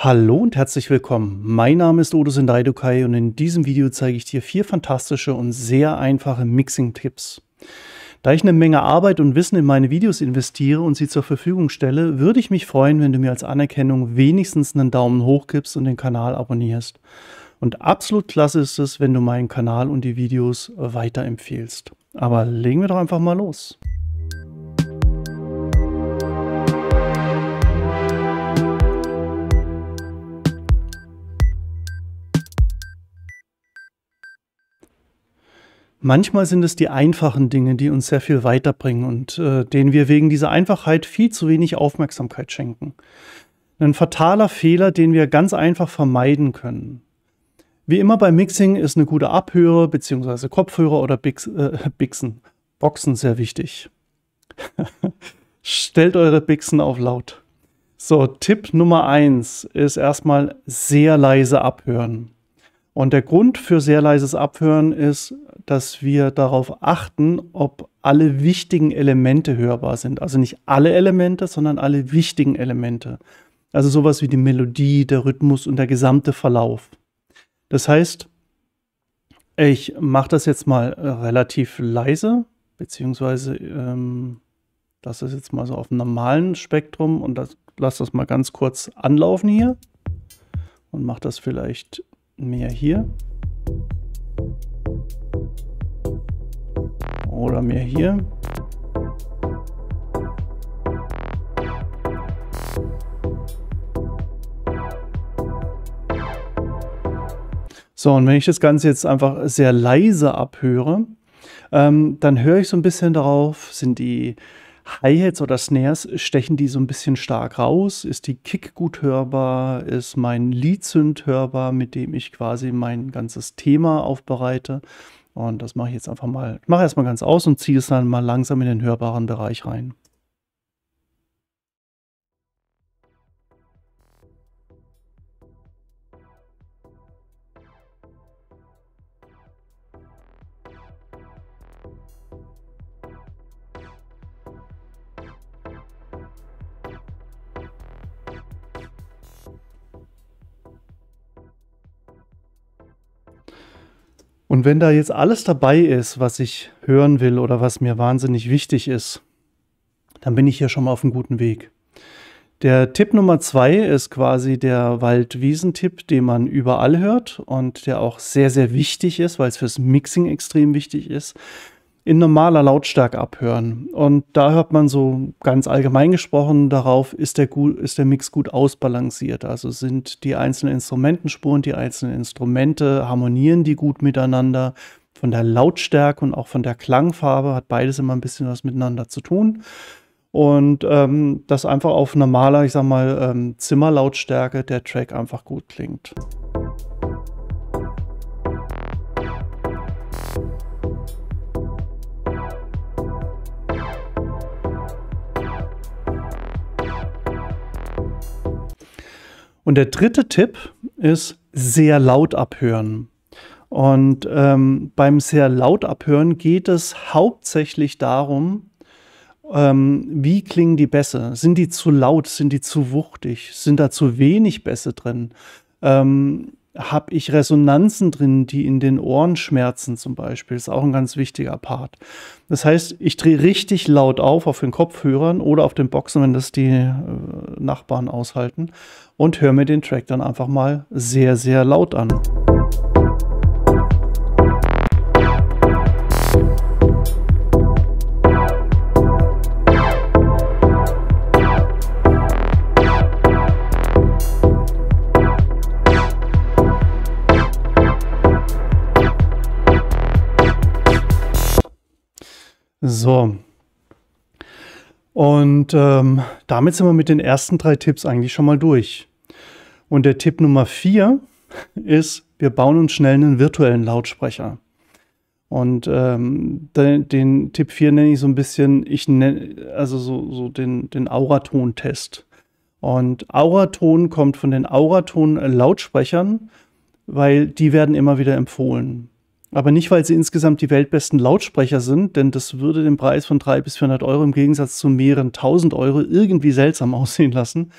Hallo und herzlich willkommen. Mein Name ist Odo Sendai Dukai und in diesem Video zeige ich dir vier fantastische und sehr einfache Mixing-Tipps. Da ich eine Menge Arbeit und Wissen in meine Videos investiere und sie zur Verfügung stelle, würde ich mich freuen, wenn du mir als Anerkennung wenigstens einen Daumen hoch gibst und den Kanal abonnierst. Und absolut klasse ist es, wenn du meinen Kanal und die Videos weiterempfehlst. Aber legen wir doch einfach mal los. Manchmal sind es die einfachen Dinge, die uns sehr viel weiterbringen und äh, denen wir wegen dieser Einfachheit viel zu wenig Aufmerksamkeit schenken. Ein fataler Fehler, den wir ganz einfach vermeiden können. Wie immer beim Mixing ist eine gute Abhöre bzw. Kopfhörer oder Bix, äh, Bixen, Boxen sehr wichtig. Stellt eure Bixen auf laut. So, Tipp Nummer 1 ist erstmal sehr leise abhören. Und der Grund für sehr leises Abhören ist, dass wir darauf achten, ob alle wichtigen Elemente hörbar sind. Also nicht alle Elemente, sondern alle wichtigen Elemente. Also sowas wie die Melodie, der Rhythmus und der gesamte Verlauf. Das heißt, ich mache das jetzt mal äh, relativ leise, beziehungsweise ähm, das ist jetzt mal so auf dem normalen Spektrum und lasse das mal ganz kurz anlaufen hier und mache das vielleicht mehr hier. Oder mehr hier. So, und wenn ich das Ganze jetzt einfach sehr leise abhöre, ähm, dann höre ich so ein bisschen darauf, sind die Hi-Hats oder Snares, stechen die so ein bisschen stark raus? Ist die Kick gut hörbar? Ist mein Lead-Synth hörbar, mit dem ich quasi mein ganzes Thema aufbereite? Und das mache ich jetzt einfach mal. Ich mache erstmal ganz aus und ziehe es dann mal langsam in den hörbaren Bereich rein. Und wenn da jetzt alles dabei ist, was ich hören will oder was mir wahnsinnig wichtig ist, dann bin ich hier schon mal auf einem guten Weg. Der Tipp Nummer zwei ist quasi der Wald-Wiesentipp, den man überall hört und der auch sehr, sehr wichtig ist, weil es fürs Mixing extrem wichtig ist in normaler Lautstärke abhören. Und da hört man so ganz allgemein gesprochen darauf, ist der, gut, ist der Mix gut ausbalanciert. Also sind die einzelnen Instrumentenspuren, die einzelnen Instrumente, harmonieren die gut miteinander. Von der Lautstärke und auch von der Klangfarbe hat beides immer ein bisschen was miteinander zu tun. Und ähm, das einfach auf normaler, ich sag mal, ähm, Zimmerlautstärke der Track einfach gut klingt. Und der dritte Tipp ist sehr laut abhören. Und ähm, beim sehr laut abhören geht es hauptsächlich darum, ähm, wie klingen die Bässe? Sind die zu laut? Sind die zu wuchtig? Sind da zu wenig Bässe drin? Ähm, habe ich Resonanzen drin, die in den Ohren schmerzen zum Beispiel. Ist auch ein ganz wichtiger Part. Das heißt, ich drehe richtig laut auf auf den Kopfhörern oder auf den Boxen, wenn das die äh, Nachbarn aushalten und höre mir den Track dann einfach mal sehr, sehr laut an. So. Und ähm, damit sind wir mit den ersten drei Tipps eigentlich schon mal durch. Und der Tipp Nummer vier ist, wir bauen uns schnell einen virtuellen Lautsprecher. Und ähm, den, den, Tipp 4 nenne ich so ein bisschen, ich nenne, also so, so den, den Auraton-Test. Und Auraton kommt von den Auraton-Lautsprechern, weil die werden immer wieder empfohlen. Aber nicht, weil sie insgesamt die weltbesten Lautsprecher sind, denn das würde den Preis von 300 bis 400 Euro im Gegensatz zu mehreren 1000 Euro irgendwie seltsam aussehen lassen.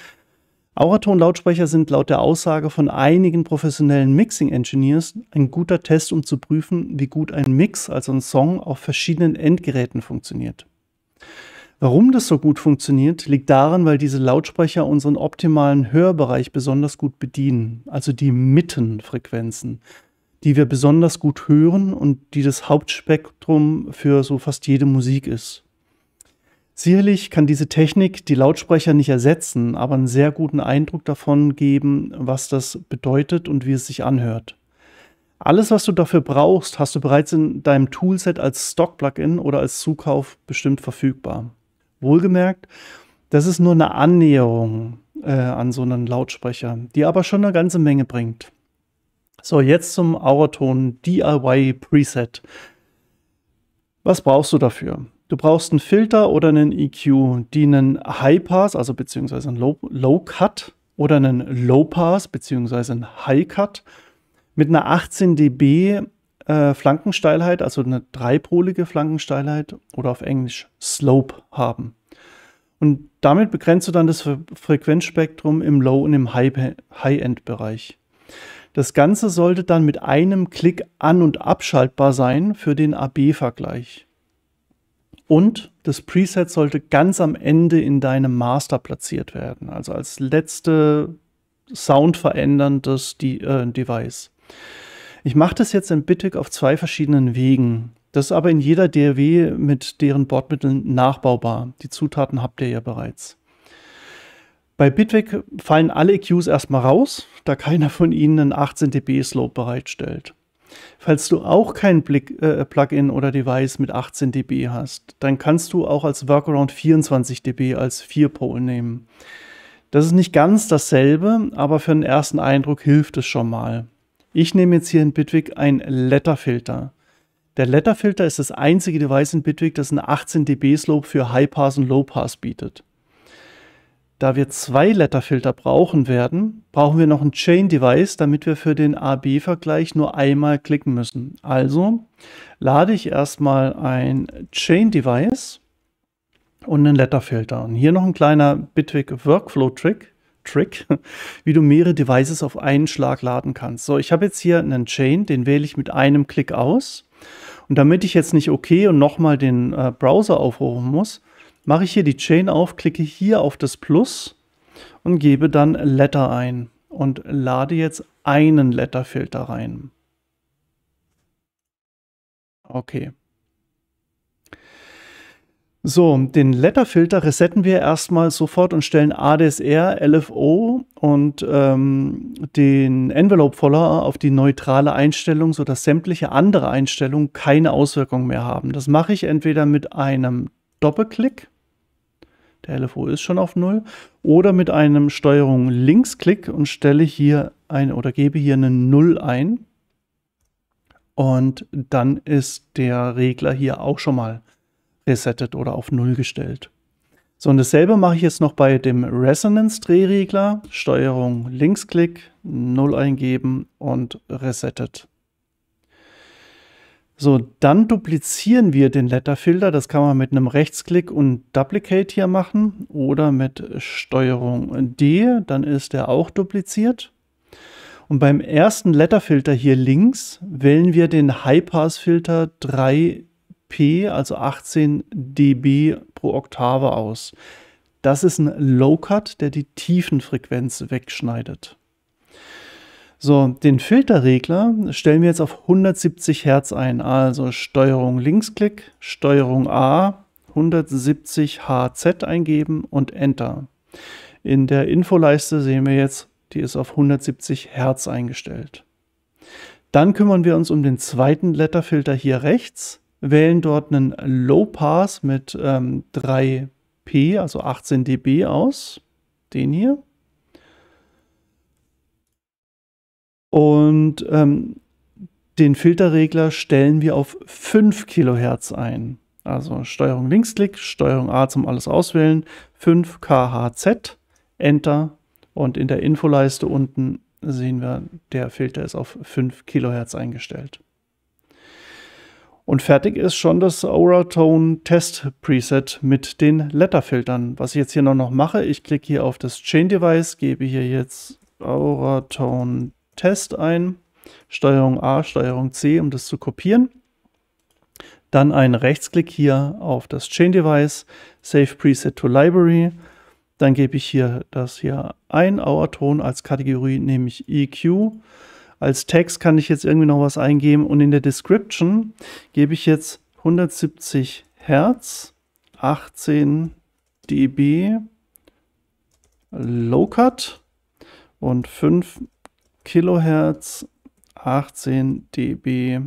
Auraton-Lautsprecher sind laut der Aussage von einigen professionellen Mixing-Engineers ein guter Test, um zu prüfen, wie gut ein Mix, also ein Song, auf verschiedenen Endgeräten funktioniert. Warum das so gut funktioniert, liegt daran, weil diese Lautsprecher unseren optimalen Hörbereich besonders gut bedienen, also die Mittenfrequenzen die wir besonders gut hören und die das Hauptspektrum für so fast jede Musik ist. Sicherlich kann diese Technik die Lautsprecher nicht ersetzen, aber einen sehr guten Eindruck davon geben, was das bedeutet und wie es sich anhört. Alles, was du dafür brauchst, hast du bereits in deinem Toolset als Stock-Plugin oder als Zukauf bestimmt verfügbar. Wohlgemerkt, das ist nur eine Annäherung äh, an so einen Lautsprecher, die aber schon eine ganze Menge bringt. So, jetzt zum Auraton DIY Preset. Was brauchst du dafür? Du brauchst einen Filter oder einen EQ, die einen High Pass, also beziehungsweise einen Low, Low Cut oder einen Low Pass, beziehungsweise einen High Cut mit einer 18 dB äh, Flankensteilheit, also eine dreipolige Flankensteilheit oder auf Englisch Slope haben. Und damit begrenzt du dann das Frequenzspektrum im Low- und im High-End-Bereich. high end bereich das Ganze sollte dann mit einem Klick an- und abschaltbar sein für den AB-Vergleich. Und das Preset sollte ganz am Ende in deinem Master platziert werden, also als letzte soundveränderndes De äh, Device. Ich mache das jetzt in Bittig auf zwei verschiedenen Wegen. Das ist aber in jeder DRW mit deren Bordmitteln nachbaubar. Die Zutaten habt ihr ja bereits. Bei Bitwig fallen alle EQs erstmal raus, da keiner von ihnen einen 18 dB Slope bereitstellt. Falls du auch kein äh, Plugin oder Device mit 18 dB hast, dann kannst du auch als Workaround 24 dB als 4-Pole nehmen. Das ist nicht ganz dasselbe, aber für den ersten Eindruck hilft es schon mal. Ich nehme jetzt hier in Bitwig ein Letterfilter. Der Letterfilter ist das einzige Device in Bitwig, das einen 18 dB Slope für High Pass und Low Pass bietet. Da wir zwei Letterfilter brauchen werden, brauchen wir noch ein Chain Device, damit wir für den AB-Vergleich nur einmal klicken müssen. Also lade ich erstmal ein Chain Device und einen Letterfilter. Und hier noch ein kleiner Bitwig Workflow Trick. Trick, wie du mehrere Devices auf einen Schlag laden kannst. So, ich habe jetzt hier einen Chain, den wähle ich mit einem Klick aus. Und damit ich jetzt nicht OK und nochmal den äh, Browser aufrufen muss, mache ich hier die Chain auf, klicke hier auf das Plus und gebe dann Letter ein und lade jetzt einen Letterfilter rein. Okay. So, den Letterfilter resetten wir erstmal sofort und stellen ADSR, LFO und ähm, den Envelope-Follower auf die neutrale Einstellung, sodass sämtliche andere Einstellungen keine Auswirkungen mehr haben. Das mache ich entweder mit einem Doppelklick. Der LFO ist schon auf 0. Oder mit einem Steuerung Linksklick und stelle hier ein oder gebe hier eine 0 ein. Und dann ist der Regler hier auch schon mal resettet oder auf 0 gestellt. So, und dasselbe mache ich jetzt noch bei dem Resonance-Drehregler. Steuerung Linksklick, 0 eingeben und resettet. So, dann duplizieren wir den Letterfilter. Das kann man mit einem Rechtsklick und Duplicate hier machen oder mit Steuerung D. Dann ist er auch dupliziert. Und beim ersten Letterfilter hier links wählen wir den Highpass-Filter 3P, also 18 dB pro Oktave aus. Das ist ein Low-Cut, der die Tiefenfrequenz wegschneidet. So, den Filterregler stellen wir jetzt auf 170 Hertz ein. Also Steuerung Linksklick, Steuerung A, 170 HZ eingeben und Enter. In der Infoleiste sehen wir jetzt, die ist auf 170 Hertz eingestellt. Dann kümmern wir uns um den zweiten Letterfilter hier rechts, wählen dort einen Low Pass mit ähm, 3P, also 18 dB aus, den hier. Und ähm, den Filterregler stellen wir auf 5 Kilohertz ein. Also Steuerung Linksklick, Steuerung A zum alles auswählen, 5 kHz, Enter und in der Infoleiste unten sehen wir, der Filter ist auf 5 Kilohertz eingestellt. Und fertig ist schon das Aura Tone Test Preset mit den Letterfiltern. Was ich jetzt hier noch mache, ich klicke hier auf das Chain Device, gebe hier jetzt Aura Auratone Test ein, Steuerung A, Steuerung C, um das zu kopieren. Dann einen Rechtsklick hier auf das Chain Device, Save Preset to Library. Dann gebe ich hier das hier ein, Auerton als Kategorie nehme ich EQ. Als Text kann ich jetzt irgendwie noch was eingeben und in der Description gebe ich jetzt 170 Hertz, 18 dB, Low Cut und 5 Kilohertz, 18 dB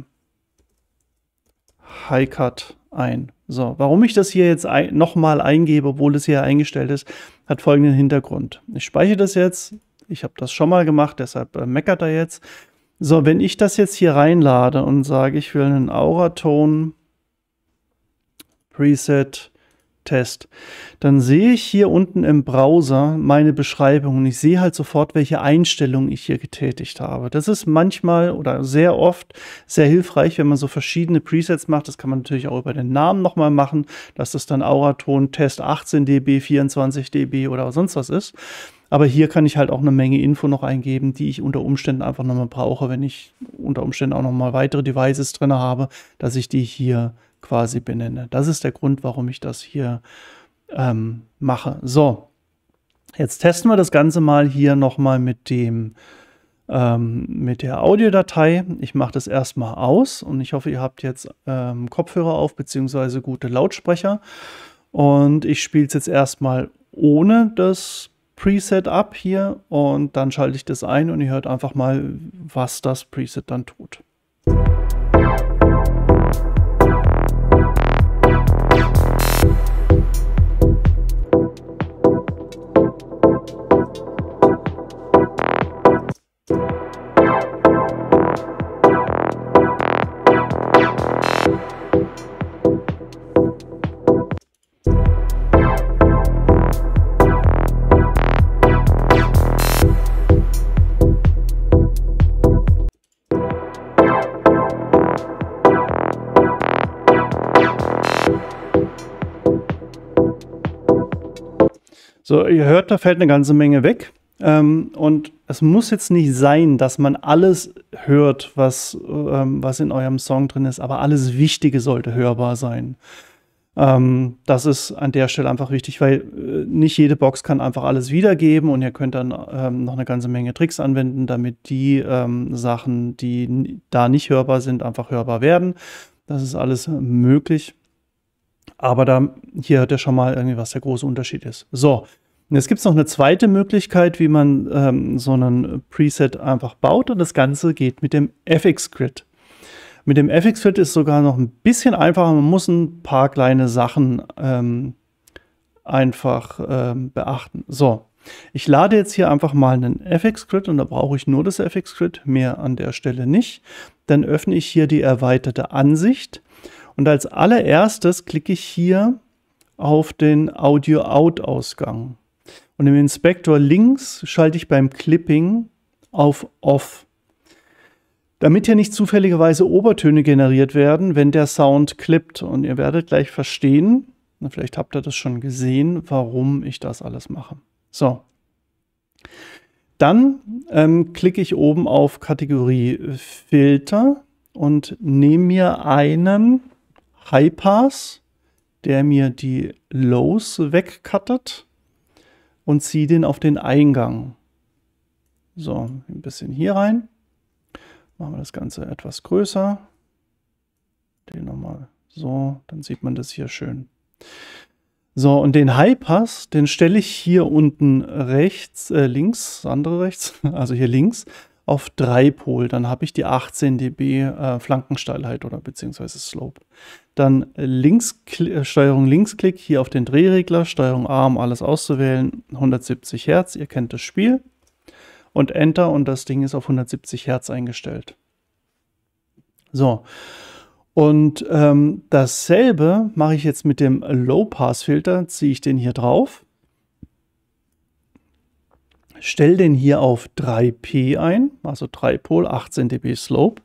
High Cut ein. So, warum ich das hier jetzt ein, nochmal eingebe, obwohl es hier eingestellt ist, hat folgenden Hintergrund. Ich speichere das jetzt. Ich habe das schon mal gemacht, deshalb äh, meckert er jetzt. So, wenn ich das jetzt hier reinlade und sage, ich will einen aura ton Preset Test, dann sehe ich hier unten im Browser meine Beschreibung und ich sehe halt sofort, welche Einstellungen ich hier getätigt habe. Das ist manchmal oder sehr oft sehr hilfreich, wenn man so verschiedene Presets macht. Das kann man natürlich auch über den Namen nochmal machen, dass das dann Auraton Test 18 dB, 24 dB oder sonst was ist. Aber hier kann ich halt auch eine Menge Info noch eingeben, die ich unter Umständen einfach nochmal brauche, wenn ich unter Umständen auch nochmal weitere Devices drin habe, dass ich die hier quasi benenne. Das ist der Grund, warum ich das hier ähm, mache. So, jetzt testen wir das Ganze mal hier nochmal mit dem ähm, mit der Audiodatei. Ich mache das erstmal aus und ich hoffe, ihr habt jetzt ähm, Kopfhörer auf bzw. gute Lautsprecher. Und ich spiele es jetzt erstmal ohne das Preset ab hier und dann schalte ich das ein und ihr hört einfach mal, was das Preset dann tut. So, ihr hört, da fällt eine ganze Menge weg. Ähm, und es muss jetzt nicht sein, dass man alles hört, was, ähm, was in eurem Song drin ist, aber alles Wichtige sollte hörbar sein. Ähm, das ist an der Stelle einfach wichtig, weil äh, nicht jede Box kann einfach alles wiedergeben und ihr könnt dann ähm, noch eine ganze Menge Tricks anwenden, damit die ähm, Sachen, die da nicht hörbar sind, einfach hörbar werden. Das ist alles möglich. Aber da, hier hört ihr schon mal irgendwie, was der große Unterschied ist. So, und jetzt gibt es noch eine zweite Möglichkeit, wie man ähm, so einen Preset einfach baut und das Ganze geht mit dem FX-Grid. Mit dem FX-Grid ist sogar noch ein bisschen einfacher. Man muss ein paar kleine Sachen ähm, einfach ähm, beachten. So, ich lade jetzt hier einfach mal einen FX-Grid und da brauche ich nur das FX-Grid, mehr an der Stelle nicht. Dann öffne ich hier die erweiterte Ansicht und als allererstes klicke ich hier auf den Audio-Out-Ausgang. Und im Inspektor links schalte ich beim Clipping auf Off. Damit hier nicht zufälligerweise Obertöne generiert werden, wenn der Sound klippt. Und ihr werdet gleich verstehen, vielleicht habt ihr das schon gesehen, warum ich das alles mache. So. Dann ähm, klicke ich oben auf Kategorie Filter und nehme mir einen High Pass, der mir die Lows wegcuttet und ziehe den auf den Eingang. So, ein bisschen hier rein. Machen wir das Ganze etwas größer. Den nochmal so, dann sieht man das hier schön. So, und den Highpass, den stelle ich hier unten rechts, äh, links, andere rechts, also hier links, auf 3 Pol, dann habe ich die 18 dB äh, Flankensteilheit oder beziehungsweise Slope. Dann links, äh, Steuerung Linksklick hier auf den Drehregler, Steuerung A, um alles auszuwählen, 170 Hertz, ihr kennt das Spiel. Und Enter und das Ding ist auf 170 Hertz eingestellt. So, und ähm, dasselbe mache ich jetzt mit dem Low-Pass-Filter, ziehe ich den hier drauf stell den hier auf 3p ein, also 3 Pol, 18 dB Slope.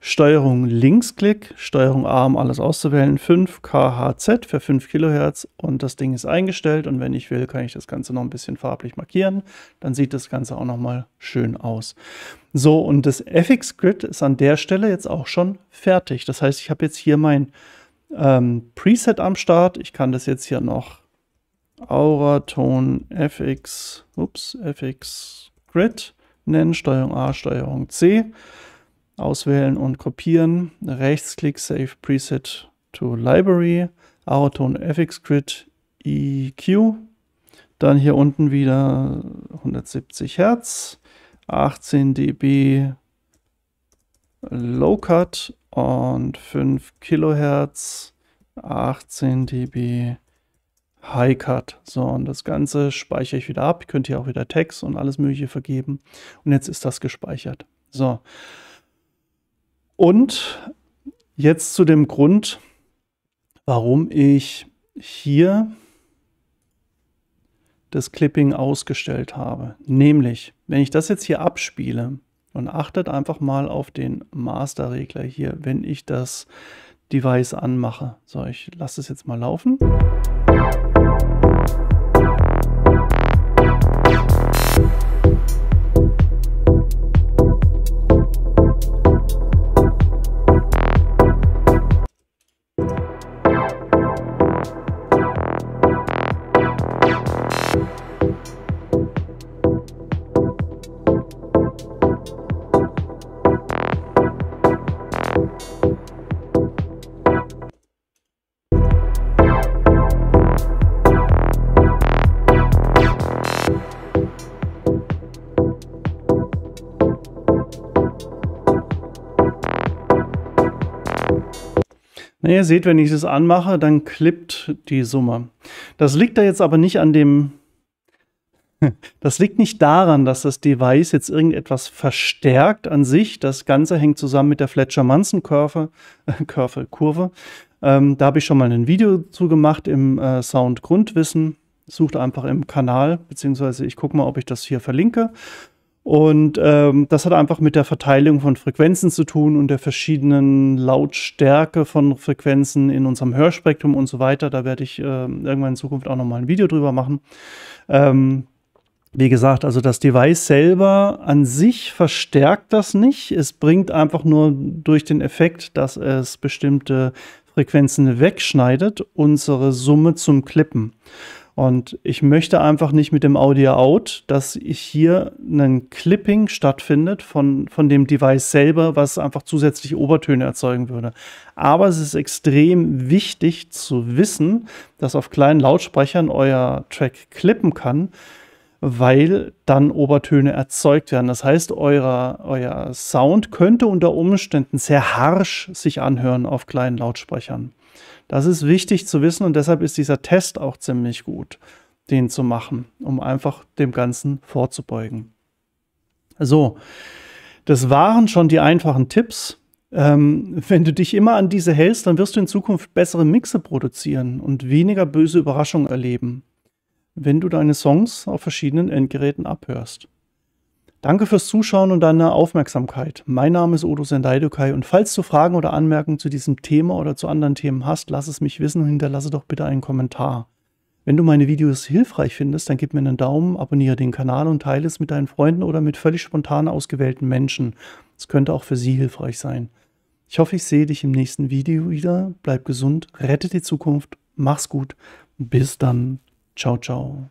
Steuerung Linksklick, Steuerung A, um alles auszuwählen, 5 kHz für 5 kHz und das Ding ist eingestellt und wenn ich will, kann ich das Ganze noch ein bisschen farblich markieren, dann sieht das Ganze auch nochmal schön aus. So, und das FX-Grid ist an der Stelle jetzt auch schon fertig. Das heißt, ich habe jetzt hier mein ähm, Preset am Start, ich kann das jetzt hier noch Auraton FX, ups, FX Grid nennen, Steuerung A, Steuerung C, auswählen und kopieren, Rechtsklick Save Preset to Library, Auraton FX Grid EQ, dann hier unten wieder 170 Hertz, 18 dB Low Cut und 5 Kilohertz, 18 dB High-Cut. So, und das Ganze speichere ich wieder ab. Ihr könnt hier auch wieder Text und alles Mögliche vergeben. Und jetzt ist das gespeichert. So. Und jetzt zu dem Grund, warum ich hier das Clipping ausgestellt habe. Nämlich, wenn ich das jetzt hier abspiele und achtet einfach mal auf den Master-Regler hier, wenn ich das Device anmache. So, ich lasse es jetzt mal laufen. Na, ihr seht, wenn ich es anmache, dann klippt die Summe. Das liegt da jetzt aber nicht an dem... Das liegt nicht daran, dass das Device jetzt irgendetwas verstärkt an sich. Das Ganze hängt zusammen mit der Fletcher-Manson-Kurve. Äh, Kurve, Kurve. Ähm, da habe ich schon mal ein Video zu gemacht im äh, Sound Grundwissen. Sucht einfach im Kanal, beziehungsweise ich gucke mal, ob ich das hier verlinke. Und ähm, das hat einfach mit der Verteilung von Frequenzen zu tun und der verschiedenen Lautstärke von Frequenzen in unserem Hörspektrum und so weiter. Da werde ich äh, irgendwann in Zukunft auch nochmal ein Video drüber machen. Ähm, wie gesagt, also das Device selber an sich verstärkt das nicht. Es bringt einfach nur durch den Effekt, dass es bestimmte Frequenzen wegschneidet, unsere Summe zum Klippen. Und ich möchte einfach nicht mit dem Audio Out, dass ich hier ein Clipping stattfindet von, von dem Device selber, was einfach zusätzlich Obertöne erzeugen würde. Aber es ist extrem wichtig zu wissen, dass auf kleinen Lautsprechern euer Track klippen kann, weil dann Obertöne erzeugt werden. Das heißt, euer, euer Sound könnte unter Umständen sehr harsch sich anhören auf kleinen Lautsprechern. Das ist wichtig zu wissen und deshalb ist dieser Test auch ziemlich gut, den zu machen, um einfach dem Ganzen vorzubeugen. So, das waren schon die einfachen Tipps. Ähm, wenn du dich immer an diese hältst, dann wirst du in Zukunft bessere Mixe produzieren und weniger böse Überraschungen erleben, wenn du deine Songs auf verschiedenen Endgeräten abhörst. Danke fürs Zuschauen und deine Aufmerksamkeit. Mein Name ist Odo Sendaidokai und falls du Fragen oder Anmerkungen zu diesem Thema oder zu anderen Themen hast, lass es mich wissen und hinterlasse doch bitte einen Kommentar. Wenn du meine Videos hilfreich findest, dann gib mir einen Daumen, abonniere den Kanal und teile es mit deinen Freunden oder mit völlig spontan ausgewählten Menschen. Es könnte auch für sie hilfreich sein. Ich hoffe, ich sehe dich im nächsten Video wieder. Bleib gesund, rette die Zukunft, mach's gut. Bis dann. Ciao, ciao.